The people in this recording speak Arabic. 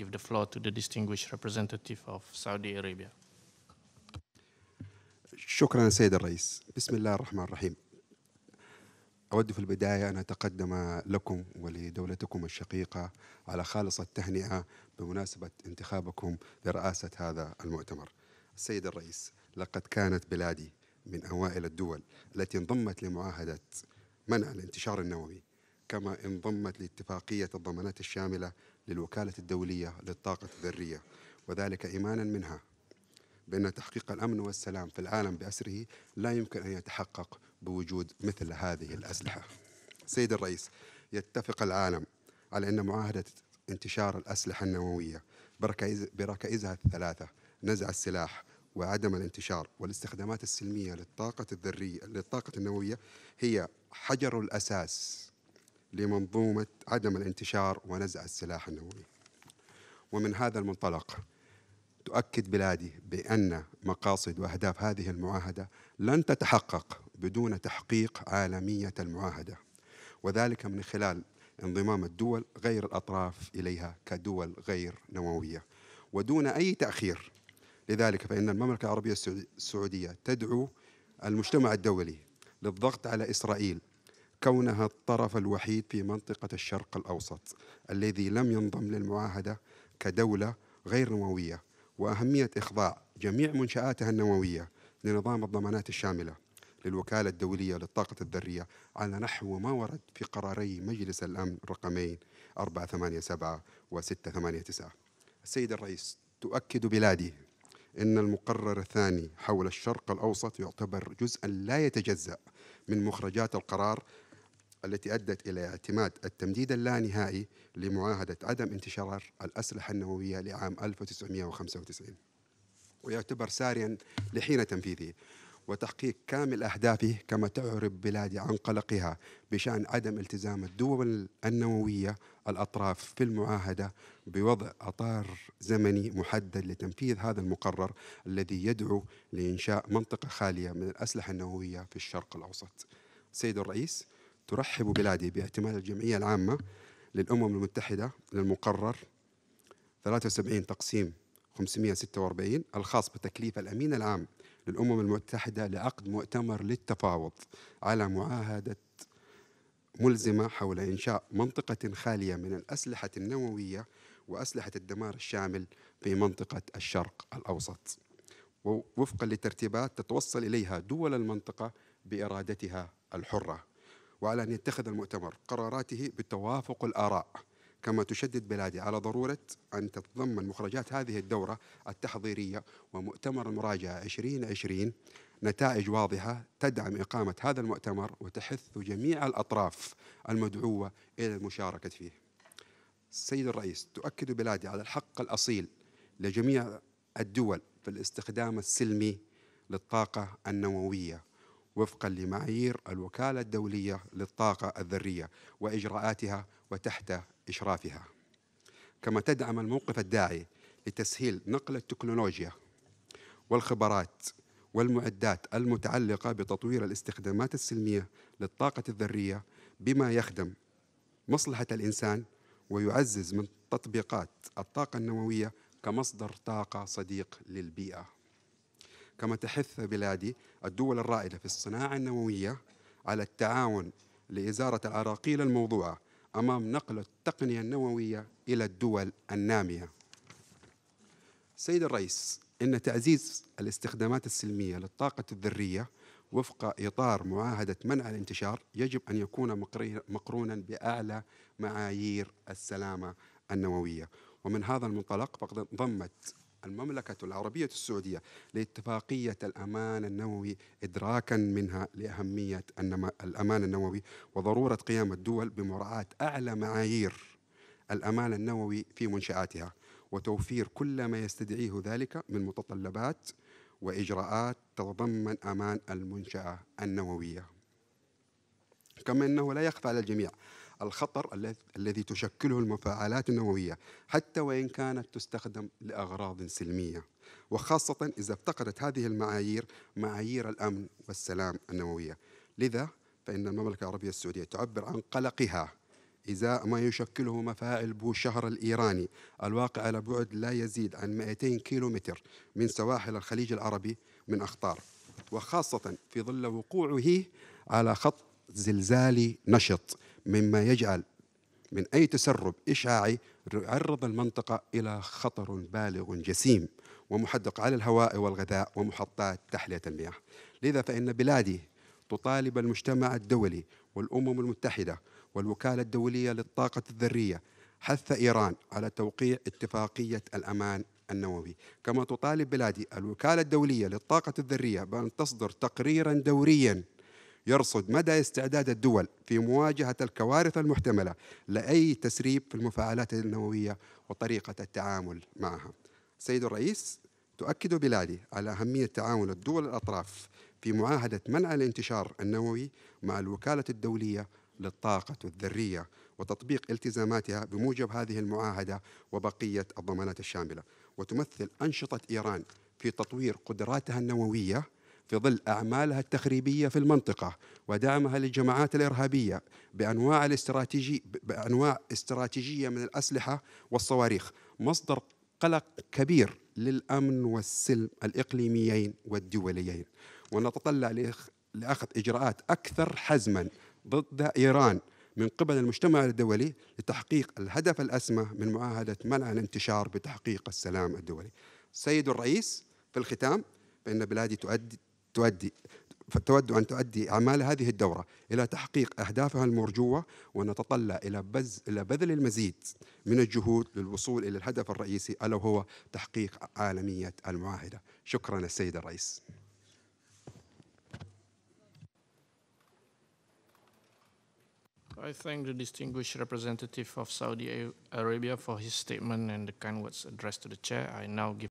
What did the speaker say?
give the floor to the distinguished representative of Saudi Arabia. شكرا سيد الرئيس بسم الله الرحمن الرحيم أود في البداية أن أتقدم لكم ولدولتكم الشقيقة على خالص التهنئة بمناسبة انتخابكم لرئاسة هذا المؤتمر السيد الرئيس لقد كانت بلادي من أوائل الدول التي انضمت لمعاهدة منع الانتشار النووي كما انضمت لاتفاقية الضمانات الشاملة للوكالة الدولية للطاقة الذرية وذلك إيمانا منها بأن تحقيق الأمن والسلام في العالم بأسره لا يمكن أن يتحقق بوجود مثل هذه الأسلحة سيد الرئيس يتفق العالم على أن معاهدة انتشار الأسلحة النووية بركائزها الثلاثة نزع السلاح وعدم الانتشار والاستخدامات السلمية للطاقة الذرية للطاقة النووية هي حجر الأساس لمنظومة عدم الانتشار ونزع السلاح النووي ومن هذا المنطلق تؤكد بلادي بأن مقاصد وأهداف هذه المعاهدة لن تتحقق بدون تحقيق عالمية المعاهدة وذلك من خلال انضمام الدول غير الأطراف إليها كدول غير نووية ودون أي تأخير لذلك فإن المملكة العربية السعودية تدعو المجتمع الدولي للضغط على إسرائيل كونها الطرف الوحيد في منطقة الشرق الأوسط الذي لم ينضم للمعاهدة كدولة غير نووية وأهمية إخضاع جميع منشآتها النووية لنظام الضمانات الشاملة للوكالة الدولية للطاقة الذرية على نحو ما ورد في قراري مجلس الأمن رقمين 487 و 689 السيد الرئيس تؤكد بلادي أن المقرر الثاني حول الشرق الأوسط يعتبر جزءا لا يتجزأ من مخرجات القرار التي أدت إلى اعتماد التمديد اللانهائي لمعاهدة عدم انتشار الأسلحة النووية لعام 1995 ويعتبر ساريا لحين تنفيذه وتحقيق كامل أهدافه كما تعرب بلادي عن قلقها بشأن عدم التزام الدول النووية الأطراف في المعاهدة بوضع أطار زمني محدد لتنفيذ هذا المقرر الذي يدعو لإنشاء منطقة خالية من الأسلحة النووية في الشرق الأوسط سيد الرئيس ترحب بلادي باعتماد الجمعية العامة للأمم المتحدة للمقرر 73 تقسيم 546 الخاص بتكليف الأمين العام للأمم المتحدة لعقد مؤتمر للتفاوض على معاهدة ملزمة حول إنشاء منطقة خالية من الأسلحة النووية وأسلحة الدمار الشامل في منطقة الشرق الأوسط ووفقا لترتيبات تتوصل إليها دول المنطقة بإرادتها الحرة وعلى أن يتخذ المؤتمر قراراته بتوافق الآراء كما تشدد بلادي على ضرورة أن تتضمن مخرجات هذه الدورة التحضيرية ومؤتمر المراجعة 2020 نتائج واضحة تدعم إقامة هذا المؤتمر وتحث جميع الأطراف المدعوة إلى المشاركة فيه سيد الرئيس تؤكد بلادي على الحق الأصيل لجميع الدول في الاستخدام السلمي للطاقة النووية وفقا لمعايير الوكالة الدولية للطاقة الذرية وإجراءاتها وتحت إشرافها كما تدعم الموقف الداعي لتسهيل نقل التكنولوجيا والخبرات والمعدات المتعلقة بتطوير الاستخدامات السلمية للطاقة الذرية بما يخدم مصلحة الإنسان ويعزز من تطبيقات الطاقة النووية كمصدر طاقة صديق للبيئة كما تحث بلادي الدول الرائدة في الصناعة النووية على التعاون لازاره العراقيل الموضوعة أمام نقل التقنية النووية إلى الدول النامية. سيد الرئيس، إن تعزيز الاستخدامات السلمية للطاقة الذرية وفق إطار معاهدة منع الانتشار يجب أن يكون مقرونا بأعلى معايير السلامة النووية ومن هذا المنطلق فقد انضمت المملكة العربية السعودية لاتفاقية الأمان النووي إدراكا منها لأهمية الأمان النووي وضرورة قيام الدول بمراعاة أعلى معايير الأمان النووي في منشآتها وتوفير كل ما يستدعيه ذلك من متطلبات وإجراءات تتضمن أمان المنشأة النووية كما أنه لا يخفى على الجميع الخطر الذي تشكله المفاعلات النووية حتى وإن كانت تستخدم لأغراض سلمية وخاصة إذا افتقدت هذه المعايير معايير الأمن والسلام النووية لذا فإن المملكة العربية السعودية تعبر عن قلقها إزاء ما يشكله مفاعل بو الإيراني الواقع على بعد لا يزيد عن 200 كيلومتر من سواحل الخليج العربي من أخطار وخاصة في ظل وقوعه على خط زلزالي نشط مما يجعل من أي تسرب إشعاعي يعرض المنطقة إلى خطر بالغ جسيم ومحدق على الهواء والغذاء ومحطات تحلية المياه لذا فإن بلادي تطالب المجتمع الدولي والأمم المتحدة والوكالة الدولية للطاقة الذرية حث إيران على توقيع اتفاقية الأمان النووي كما تطالب بلادي الوكالة الدولية للطاقة الذرية بأن تصدر تقريرا دوريا يرصد مدى استعداد الدول في مواجهة الكوارث المحتملة لأي تسريب في المفاعلات النووية وطريقة التعامل معها سيد الرئيس تؤكد بلادي على أهمية تعاون الدول الأطراف في معاهدة منع الانتشار النووي مع الوكالة الدولية للطاقة الذرية وتطبيق التزاماتها بموجب هذه المعاهدة وبقية الضمانات الشاملة وتمثل أنشطة إيران في تطوير قدراتها النووية في ظل أعمالها التخريبية في المنطقة ودعمها للجماعات الإرهابية بأنواع الاستراتيجي بأنواع استراتيجية من الأسلحة والصواريخ مصدر قلق كبير للأمن والسلم الإقليميين والدوليين ونتطلع لأخذ إجراءات أكثر حزما ضد إيران من قبل المجتمع الدولي لتحقيق الهدف الأسمى من معاهدة منع الانتشار بتحقيق السلام الدولي سيد الرئيس في الختام فإن بلادي تؤدي تؤدي فتود أن تؤدي أعمال هذه الدورة إلى تحقيق أهدافها المرجوة ونتطلع إلى بز إلى بذل المزيد من الجهود للوصول إلى الهدف الرئيسي ألا هو تحقيق عالمية المعاهدة شكرا السيد الرئيس I thank the distinguished representative of Saudi Arabia for his statement and the kind words addressed to the chair. I now give